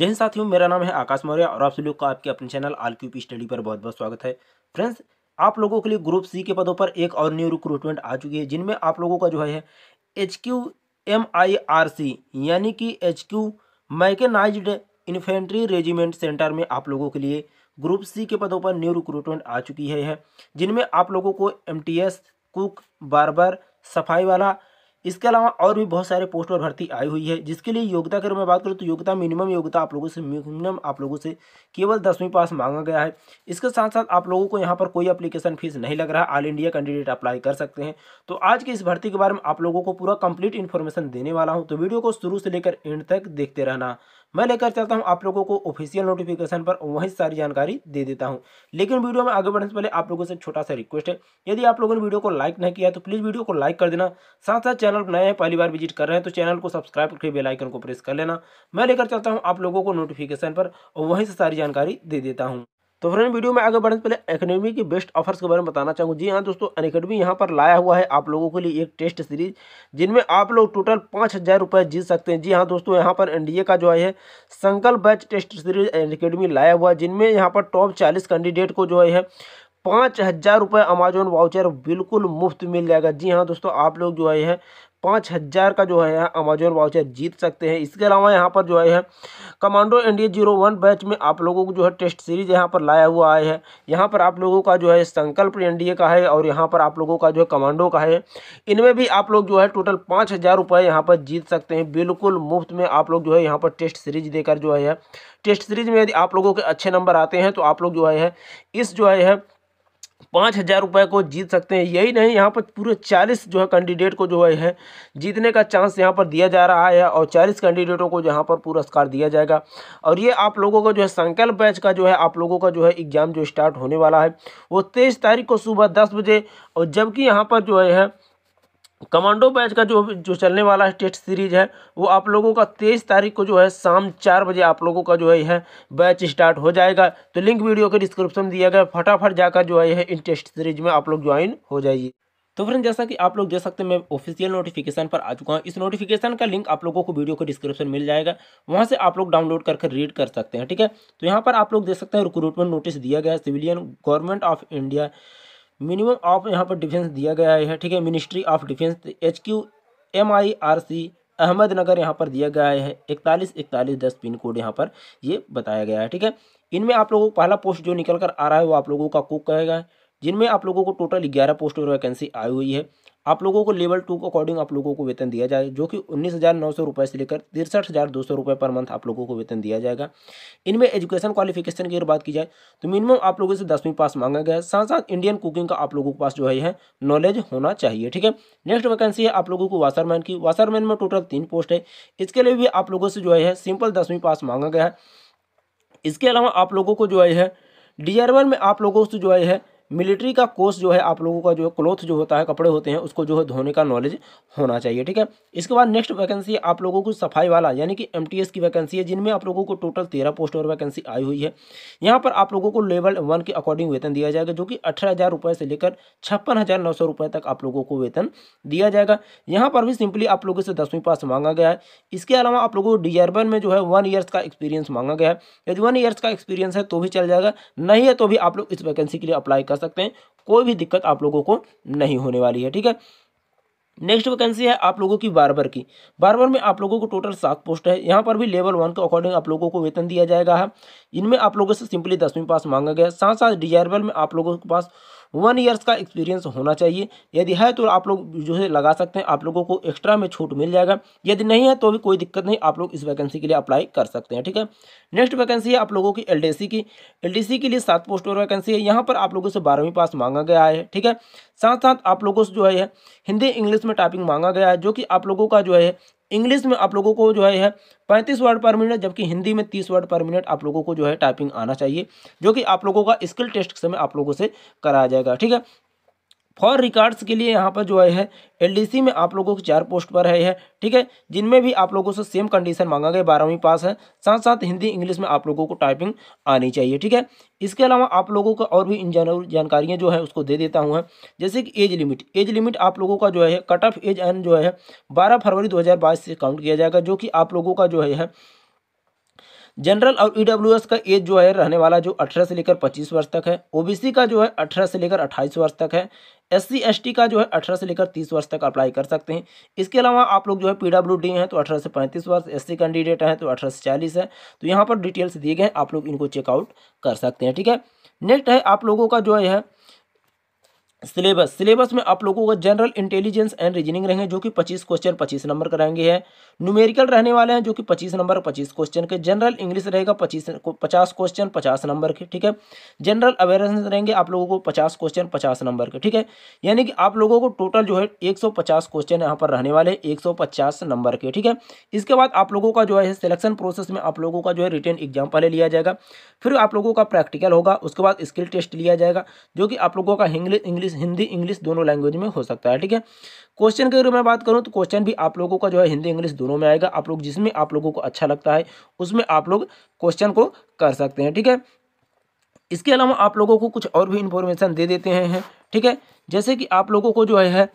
जय हिंद साथियों मेरा नाम है आकाश मौर्य और आप सभी लोग का आपके अपने channel all Q P study पर बहुत बहुत स्वागत है फ्रेंड्स आप लोगों के लिए ग्रुप सी के पदों पर एक और न्यू रिक्रूटमेंट आ चुकी है जिनमें आप लोगों का जो है H Q M I R C यानी कि H Q mechanised infantry regiment centre में आप लोगों के लिए ग्रुप सी के पदों पर न्यू रिक्रूटमेंट आ चुकी है जिनमें आप लोगों को M T S cook barber सफाई वाला इसके अलावा और भी बहुत सारे पोस्ट पर भर्ती आई हुई है जिसके लिए योग्यता की अगर मैं बात करूँ तो योग्यता मिनिमम योग्यता आप लोगों से मिनिमम आप लोगों से केवल दसवीं पास मांगा गया है इसके साथ साथ आप लोगों को यहाँ पर कोई अप्लीकेशन फीस नहीं लग रहा ऑल इंडिया कैंडिडेट अप्लाई कर सकते हैं तो आज की इस भर्ती के बारे में आप लोगों को पूरा कंप्लीट इन्फॉर्मेशन देने वाला हूँ तो वीडियो को शुरू से लेकर एंड तक देखते रहना मैं लेकर चलता हूं आप लोगों को ऑफिशियल नोटिफिकेशन पर वहीं सारी जानकारी दे देता हूँ लेकिन वीडियो में आगे बढ़ने से पहले आप लोगों से छोटा सा रिक्वेस्ट है यदि आप लोगों ने वीडियो को लाइक नहीं किया तो प्लीज़ वीडियो को लाइक कर देना साथ साथ चैनल चैनल पर नए हैं पहली बार विजिट कर रहे हैं तो चैनल को सब्सक्राइब करके बेलाइकन को प्रेस कर लेना मैं लेकर चलता हूँ आप लोगों को नोटिफिकेशन पर और वहीं से सारी जानकारी दे देता हूँ तो फ्रेंड वीडियो में आगे बढ़ने से पहले अकेडमी की बेस्ट ऑफर्स के बारे में बताना चाहूँगा जी हाँ दोस्तों अनकेडमी यहाँ पर लाया हुआ है आप लोगों के लिए एक टेस्ट सीरीज जिनमें आप लोग टोटल पाँच हज़ार रुपये जीत सकते हैं जी हाँ दोस्तों यहाँ पर एनडीए का जो है संकल्प बैच टेस्ट सीरीज अकेडमी लाया हुआ है जिनमें यहाँ पर टॉप चालीस कैंडिडेट को जो है पाँच हज़ार रुपये अमेजोन वाउचर बिल्कुल मुफ्त मिल जाएगा जी हाँ दोस्तों आप लोग जो है पाँच हज़ार का जो है यहाँ अमेजोन वाउचर जीत सकते हैं इसके अलावा यहाँ पर जो है commando India zero one batch में आप लोगों को जो है टेस्ट सीरीज यहाँ पर लाया हुआ आया है यहाँ पर आप लोगों का जो है संकल्प एन का है और यहाँ पर आप लोगों का जो है कमांडो का है इनमें भी आप लोग जो है टोटल पाँच हज़ार रुपये यहाँ पर जीत सकते हैं बिल्कुल मुफ्त में आप लोग जो है यहाँ पर टेस्ट सीरीज देकर जो है टेस्ट सीरीज में यदि आप लोगों के अच्छे नंबर आते हैं तो आप लोग जो है इस जो है पाँच हज़ार रुपये को जीत सकते हैं यही नहीं यहाँ पर पूरे चालीस जो है कैंडिडेट को जो है जीतने का चांस यहाँ पर दिया जा रहा है और चालीस कैंडिडेटों को यहाँ पर पुरस्कार दिया जाएगा और ये आप लोगों का जो है संकल्प बैच का जो है आप लोगों का जो है एग्ज़ाम जो स्टार्ट होने वाला है वो तेईस तारीख को सुबह दस बजे और जबकि यहाँ पर जो है कमांडो बैच का जो जो चलने वाला है टेस्ट सीरीज है वो आप लोगों का तेईस तारीख को जो है शाम चार बजे आप लोगों का जो है यह बैच स्टार्ट हो जाएगा तो लिंक वीडियो के डिस्क्रिप्शन दिया गया फटाफट जाकर जो है यह इन टेस्ट सीरीज में आप लोग ज्वाइन हो जाइए तो फ्रेंड जैसा कि आप लोग देख सकते हैं मैं ऑफिशियल नोटिफिकेशन पर आ चुका हूँ इस नोटिफिकेशन का लिंक आप लोगों को वीडियो को डिस्क्रिप्शन मिल जाएगा वहाँ से आप लोग डाउनलोड करके रीड कर सकते हैं ठीक है तो यहाँ पर आप लोग देख सकते हैं रिक्रूटमेंट नोटिस दिया गया है civilian government of India minimum of यहाँ पर डिफेंस दिया गया है ठीक है ministry of defence H Q M I R C Ahmednagar यहाँ पर दिया गया है इकतालीस इकतालीस दस पिन कोड यहाँ पर ये बताया गया है ठीक है इनमें आप लोगों को पहला पोस्ट जो निकल कर आ रहा है वो आप लोगों का कुक कहेगा जिनमें आप लोगों को टोटल ग्यारह पोस्ट पर वैकेंसी आई हुई है आप लोगों को लेवल टू के अकॉर्डिंग आप लोगों को वेतन दिया जाए जो कि उन्नीस हज़ार नौ सौ रुपये से लेकर तिरसठ हज़ार दो सौ रुपये पर मंथ आप लोगों को वेतन दिया जाएगा इनमें एजुकेशन क्वालिफिकेशन की अगर बात की जाए तो मिनिमम आप लोगों से दसवीं पास मांगा गया है साथ साथ इंडियन कुकिंग का आप लोगों के पास जो है नॉलेज होना चाहिए ठीक है नेक्स्ट वैकेंसी है आप लोगों को वासरमैन की वासरमैन में टोटल तीन पोस्ट है इसके लिए भी आप लोगों से जो है सिंपल दसवीं पास मांगा गया है इसके अलावा आप लोगों को जो है डी में आप लोगों से जो है मिलिट्री का कोर्स जो है आप लोगों का जो है क्लोथ जो होता है कपड़े होते हैं उसको जो है धोने का नॉलेज होना चाहिए ठीक है इसके बाद नेक्स्ट वैकेंसी आप लोगों को सफाई वाला यानी कि एम की वैकेंसी है जिनमें आप लोगों को टोटल तेरह पोस्ट और वैकेंसी आई हुई है यहाँ पर आप लोगों को लेवल वन के अकॉर्डिंग वेतन दिया जाएगा जो कि अठारह से लेकर छप्पन तक आप लोगों को वेतन दिया जाएगा यहाँ पर भी सिंपली आप लोगों से दसवीं पास मांगा गया है इसके अलावा आप लोगों को डीआरबन में जो है वन ईयर्स का एक्सपीरियंस मांगा गया है यदि वन ईयर्स का एक्सपीरियंस है तो भी चल जाएगा नहीं है तो भी आप लोग इस वैकेंसी के लिए अप्लाई कर कर सकते हैं कोई भी दिक्कत आप लोगों को नहीं होने वाली है ठीक है नेक्स्ट वैकेंसी है आप लोगों की बारबर की बारबर में आप लोगों को टोटल सात पोस्ट है यहाँ पर भी लेवल वन के अकॉर्डिंग आप लोगों को वेतन दिया जाएगा है इनमें आप लोगों से सिंपली दसवीं पास मांगा गया साथ साथ डी में आप लोगों के पास वन ईयर्स का एक्सपीरियंस होना चाहिए यदि है तो आप लोग जो है लगा सकते हैं आप लोगों को एक्स्ट्रा में छूट मिल जाएगा यदि नहीं है तो भी कोई दिक्कत नहीं आप लोग इस वैकेंसी के लिए अप्लाई कर सकते हैं ठीक है नेक्स्ट वैकेंसी है आप लोगों की एल की एल के लिए सात पोस्ट और वैकेंसी है यहाँ पर आप लोगों से बारहवीं पास मांगा गया है ठीक है साथ साथ आप लोगों से जो है हिंदी इंग्लिश में टाइपिंग मांगा गया है जो कि आप लोगों का जो है इंग्लिश में आप लोगों को जो है पैंतीस वर्ड पर मिनट जबकि हिंदी में तीस वर्ड पर मिनट आप लोगों को जो है टाइपिंग आना चाहिए जो कि आप लोगों का स्किल टेस्ट समय आप लोगों से कराया जाएगा ठीक है फॉर रिकॉर्ड्स के लिए यहाँ पर जो है एलडीसी में आप लोगों की चार पोस्ट पर है ठीक है जिनमें भी आप लोगों से सेम कंडीशन मांगा गया बारहवीं पास है साथ साथ हिंदी इंग्लिश में आप लोगों को टाइपिंग आनी चाहिए ठीक है इसके अलावा आप लोगों का और भी इन जानकारियाँ जो है उसको दे देता हूँ जैसे कि एज लिमिट एज लिमिट आप लोगों का जो है कट ऑफ एज एन जो है बारह फरवरी दो से काउंट किया जाएगा जो कि आप लोगों का जो है जनरल और ईडब्ल्यूएस e का एज जो है रहने वाला जो 18 से लेकर 25 वर्ष तक है ओबीसी का जो है 18 से लेकर 28 वर्ष तक है एससी एसटी का जो है 18 से लेकर 30 वर्ष तक अप्लाई कर सकते हैं इसके अलावा आप लोग जो है पीडब्ल्यूडी हैं तो 18 से 35 वर्ष एससी कैंडिडेट हैं तो 18 से चालीस है तो यहाँ पर डिटेल्स दिए गए आप लोग इनको चेकआउट कर सकते हैं ठीक है नेक्स्ट है आप लोगों का जो है सिलेबस सिलेबस में आप लोगों का जनरल इंटेलिजेंस एंड रीजनिंग रहेंगे जो कि 25 क्वेश्चन 25 नंबर कराएंगे हैं न्यूमेरिकल रहने वाले हैं जो कि 25 नंबर 25 क्वेश्चन के जनरल इंग्लिश रहेगा 25 50 क्वेश्चन 50 नंबर के ठीक है जनरल अवेयरनेस रहेंगे आप लोगों को 50 क्वेश्चन 50 नंबर के ठीक है यानी कि आप लोगों को टोटल जो है एक क्वेश्चन यहाँ पर रहने वाले एक नंबर के ठीक है इसके बाद आप लोगों का जो है सिलेक्शन प्रोसेस में आप लोगों का जो है रिटर्न एग्जाम पहले लिया जाएगा फिर आप लोगों का प्रैक्टिकल होगा उसके बाद स्किल टेस्ट लिया जाएगा जो कि आप लोगों का इंग्लिश इंग्लिश हिंदी इंग्लिश दोनों लैंग्वेज में हो सकता है ठीक है क्वेश्चन के अगर मैं बात करूँ तो क्वेश्चन भी आप लोगों का जो है हिंदी इंग्लिश दोनों में आएगा आप लोग जिसमें आप लोगों को अच्छा लगता है उसमें आप लोग क्वेश्चन को कर सकते हैं ठीक है इसके अलावा आप लोगों को कुछ और भी इन्फॉर्मेशन दे देते हैं ठीक है जैसे कि आप लोगों को जो है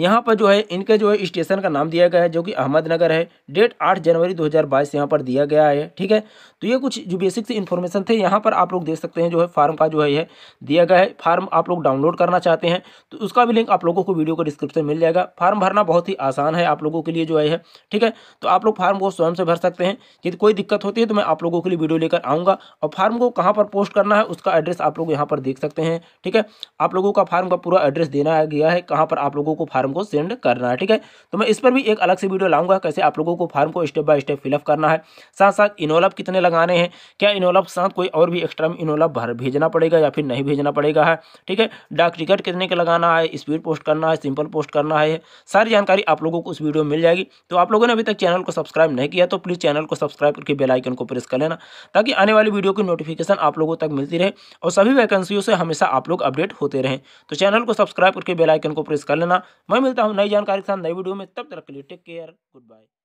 यहाँ पर जो है इनके जो है स्टेशन का नाम दिया गया है जो कि अहमदनगर है डेट आठ जनवरी दो हज़ार बाईस यहाँ पर दिया गया है ठीक है तो ये कुछ जो बेसिक से इन्फॉर्मेशन थे यहाँ पर आप लोग देख सकते हैं जो है फार्म का जो है ये दिया गया है फार्म आप लोग डाउनलोड करना चाहते हैं तो उसका भी लिंक आप लोगों को वीडियो को डिस्क्रिप्शन मिल जाएगा फार्म भरना बहुत ही आसान है आप लोगों के लिए जो है ठीक है तो आप लोग फार्म को स्वयं से भर सकते हैं यदि कोई दिक्कत होती है तो मैं आप लोगों के लिए वीडियो लेकर आऊँगा और फार्म को कहाँ पर पोस्ट करना है उसका एड्रेस आप लोग यहाँ पर देख सकते हैं ठीक है आप लोगों का फार्म का पूरा एड्रेस देना गया है कहाँ पर आप लोगों को फार्म फॉर्म को सेंड करना है ठीक है तो मैं इस पर भी एक अलग से वीडियो लाऊंगा कैसे आप लोगों को फॉर्म को स्टेप बाय स्टेप फिलअप करना है साथ साथ इनोलप कितने लगाने हैं क्या इनोलप साथ कोई और भी एक्स्ट्रा इनोलप भर भेजना पड़ेगा या फिर नहीं भेजना पड़ेगा है ठीक है डाक टिकट कितने का लगाना है स्पीड पोस्ट करना है सिंपल पोस्ट करना है सारी जानकारी आप लोगों को उस वीडियो में मिल जाएगी तो आप लोगों ने अभी तक चैनल को सब्सक्राइब नहीं किया तो प्लीज़ चैनल को सब्सक्राइब करके बेलाइकन को प्रेस कर लेना ताकि आने वाली वीडियो की नोटिफिकेशन आप लोगों तक मिलती रहे और सभी वैकेंसियों से हमेशा आप लोग अपडेट होते रहें तो चैनल को सब्सक्राइब करके बेल आइकन को प्रेस कर लेना मैं मिलता हूँ नई जानकारी के साथ नई वीडियो में तब तक के लिए टेक केयर गुड बाय